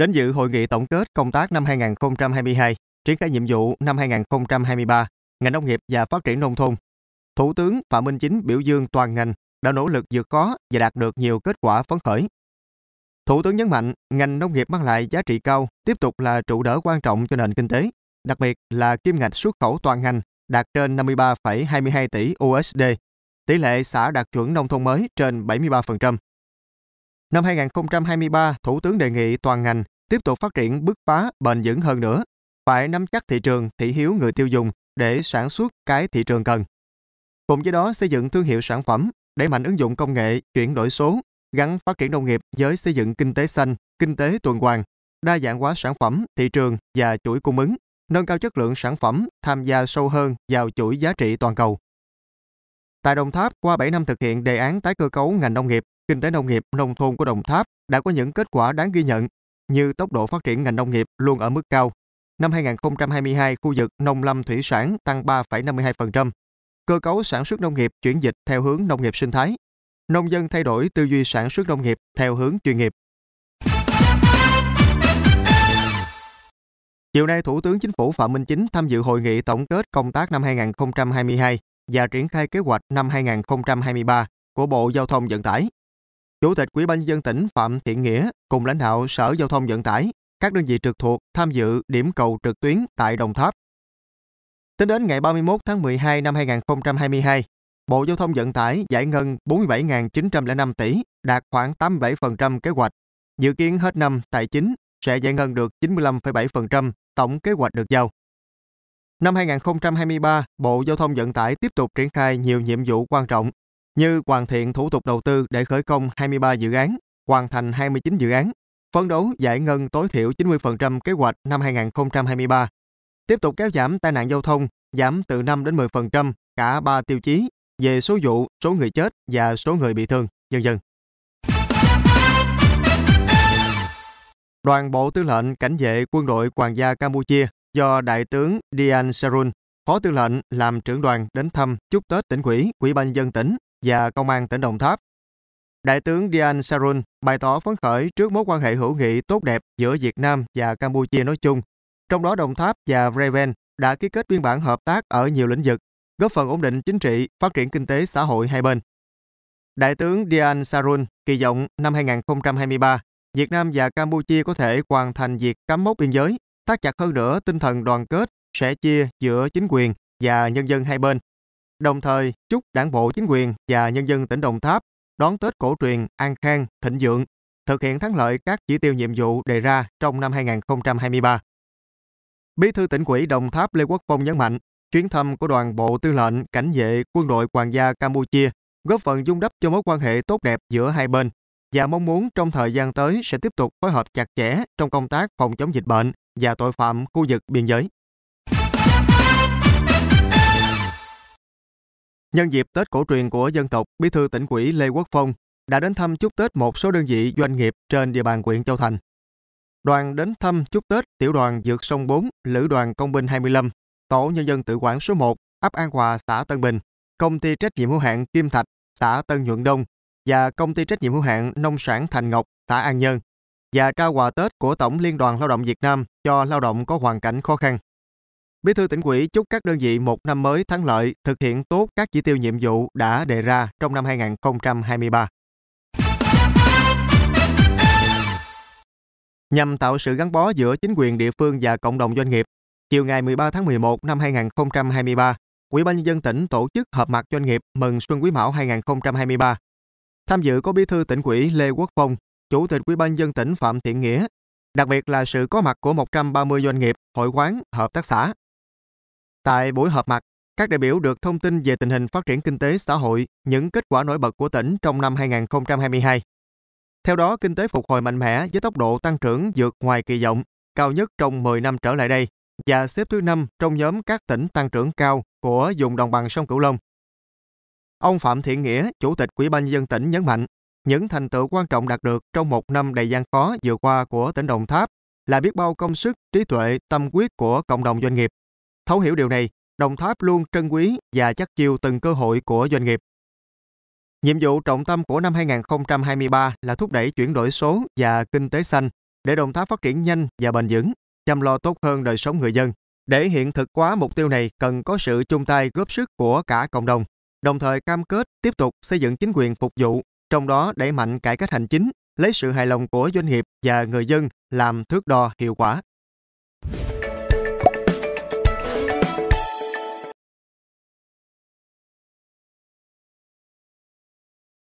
đến dự hội nghị tổng kết công tác năm 2022, triển khai nhiệm vụ năm 2023, ngành nông nghiệp và phát triển nông thôn. Thủ tướng Phạm Minh Chính biểu dương toàn ngành đã nỗ lực vượt khó và đạt được nhiều kết quả phấn khởi. Thủ tướng nhấn mạnh, ngành nông nghiệp mang lại giá trị cao, tiếp tục là trụ đỡ quan trọng cho nền kinh tế, đặc biệt là kim ngạch xuất khẩu toàn ngành đạt trên 53,22 tỷ USD, tỷ lệ xã đạt chuẩn nông thôn mới trên 73%. Năm 2023, Thủ tướng đề nghị toàn ngành tiếp tục phát triển bứt phá bền vững hơn nữa, phải nắm chắc thị trường thị hiếu người tiêu dùng để sản xuất cái thị trường cần. Cùng với đó xây dựng thương hiệu sản phẩm, đẩy mạnh ứng dụng công nghệ, chuyển đổi số, gắn phát triển nông nghiệp với xây dựng kinh tế xanh, kinh tế tuần hoàn, đa dạng hóa sản phẩm, thị trường và chuỗi cung ứng, nâng cao chất lượng sản phẩm, tham gia sâu hơn vào chuỗi giá trị toàn cầu. Tại Đồng Tháp, qua 7 năm thực hiện đề án tái cơ cấu ngành nông nghiệp, kinh tế nông nghiệp nông thôn của Đồng Tháp đã có những kết quả đáng ghi nhận như tốc độ phát triển ngành nông nghiệp luôn ở mức cao. Năm 2022, khu vực nông lâm thủy sản tăng 3,52%. Cơ cấu sản xuất nông nghiệp chuyển dịch theo hướng nông nghiệp sinh thái. Nông dân thay đổi tư duy sản xuất nông nghiệp theo hướng chuyên nghiệp. Chiều nay, Thủ tướng Chính phủ Phạm Minh Chính tham dự hội nghị tổng kết công tác năm 2022 và triển khai kế hoạch năm 2023 của Bộ Giao thông Vận tải. Chủ tịch Ủy ban nhân dân tỉnh Phạm Thiện Nghĩa cùng lãnh đạo Sở Giao thông Vận tải, các đơn vị trực thuộc tham dự điểm cầu trực tuyến tại Đồng Tháp. Tính đến ngày 31 tháng 12 năm 2022, Bộ Giao thông Vận tải giải ngân 47.905 tỷ, đạt khoảng 87% kế hoạch. Dự kiến hết năm tài chính sẽ giải ngân được 95,7% tổng kế hoạch được giao. Năm 2023, Bộ Giao thông Vận tải tiếp tục triển khai nhiều nhiệm vụ quan trọng như hoàn thiện thủ tục đầu tư để khởi công 23 dự án, hoàn thành 29 dự án, phấn đấu giải ngân tối thiểu 90% kế hoạch năm 2023. Tiếp tục kéo giảm tai nạn giao thông, giảm từ 5 đến 10% cả 3 tiêu chí về số vụ, số người chết và số người bị thương, dần dần. Đoàn Bộ Tư lệnh Cảnh vệ Quân đội Hoàng gia Campuchia do Đại tướng Dian Sarun, Phó Tư lệnh làm trưởng đoàn đến thăm chúc Tết tỉnh ủy, Ủy ban dân tỉnh và Công an tỉnh Đồng Tháp. Đại tướng Dian Sarun bày tỏ phấn khởi trước mối quan hệ hữu nghị tốt đẹp giữa Việt Nam và Campuchia nói chung, trong đó Đồng Tháp và Bremen đã ký kết biên bản hợp tác ở nhiều lĩnh vực, góp phần ổn định chính trị, phát triển kinh tế xã hội hai bên. Đại tướng Dian Sarun kỳ vọng năm 2023, Việt Nam và Campuchia có thể hoàn thành việc cắm mốc biên giới, thắt chặt hơn nữa tinh thần đoàn kết, sẻ chia giữa chính quyền và nhân dân hai bên Đồng thời, chúc đảng bộ chính quyền và nhân dân tỉnh Đồng Tháp đón Tết cổ truyền an khang, thịnh vượng, thực hiện thắng lợi các chỉ tiêu nhiệm vụ đề ra trong năm 2023. Bí thư tỉnh ủy Đồng Tháp Lê Quốc Phong nhấn mạnh, chuyến thăm của đoàn bộ tư lệnh cảnh vệ quân đội hoàng gia Campuchia góp phần dung đắp cho mối quan hệ tốt đẹp giữa hai bên và mong muốn trong thời gian tới sẽ tiếp tục phối hợp chặt chẽ trong công tác phòng chống dịch bệnh và tội phạm khu vực biên giới. Nhân dịp Tết cổ truyền của dân tộc, Bí thư tỉnh ủy Lê Quốc Phong đã đến thăm chúc Tết một số đơn vị doanh nghiệp trên địa bàn huyện Châu Thành. Đoàn đến thăm chúc Tết tiểu đoàn Dược Sông 4, Lữ đoàn Công binh 25, Tổ Nhân dân tự quản số 1, ấp An Hòa, xã Tân Bình, Công ty trách nhiệm hữu hạn Kim Thạch, xã Tân Nhuận Đông và Công ty trách nhiệm hữu hạn Nông sản Thành Ngọc, xã An Nhân và trao quà Tết của Tổng Liên đoàn Lao động Việt Nam cho lao động có hoàn cảnh khó khăn. Bí thư tỉnh ủy chúc các đơn vị một năm mới thắng lợi, thực hiện tốt các chỉ tiêu nhiệm vụ đã đề ra trong năm 2023. Nhằm tạo sự gắn bó giữa chính quyền địa phương và cộng đồng doanh nghiệp, chiều ngày 13 tháng 11 năm 2023, Ủy ban nhân dân tỉnh tổ chức họp mặt doanh nghiệp mừng Xuân Quý Mão 2023. Tham dự có Bí thư tỉnh ủy Lê Quốc Phong, Chủ tịch Ủy ban nhân dân tỉnh Phạm Thiện Nghĩa, đặc biệt là sự có mặt của 130 doanh nghiệp, hội quán, hợp tác xã, Tại buổi họp mặt, các đại biểu được thông tin về tình hình phát triển kinh tế xã hội, những kết quả nổi bật của tỉnh trong năm 2022. Theo đó, kinh tế phục hồi mạnh mẽ với tốc độ tăng trưởng vượt ngoài kỳ vọng, cao nhất trong 10 năm trở lại đây và xếp thứ năm trong nhóm các tỉnh tăng trưởng cao của vùng đồng bằng sông Cửu Long. Ông Phạm Thiện Nghĩa, Chủ tịch Ủy ban nhân dân tỉnh nhấn mạnh, những thành tựu quan trọng đạt được trong một năm đầy gian khó vừa qua của tỉnh Đồng Tháp là biết bao công sức, trí tuệ, tâm quyết của cộng đồng doanh nghiệp Thấu hiểu điều này, Đồng Tháp luôn trân quý và chắc chiêu từng cơ hội của doanh nghiệp. Nhiệm vụ trọng tâm của năm 2023 là thúc đẩy chuyển đổi số và kinh tế xanh để Đồng Tháp phát triển nhanh và bền vững, chăm lo tốt hơn đời sống người dân. Để hiện thực hóa mục tiêu này cần có sự chung tay góp sức của cả cộng đồng, đồng thời cam kết tiếp tục xây dựng chính quyền phục vụ, trong đó đẩy mạnh cải cách hành chính, lấy sự hài lòng của doanh nghiệp và người dân làm thước đo hiệu quả.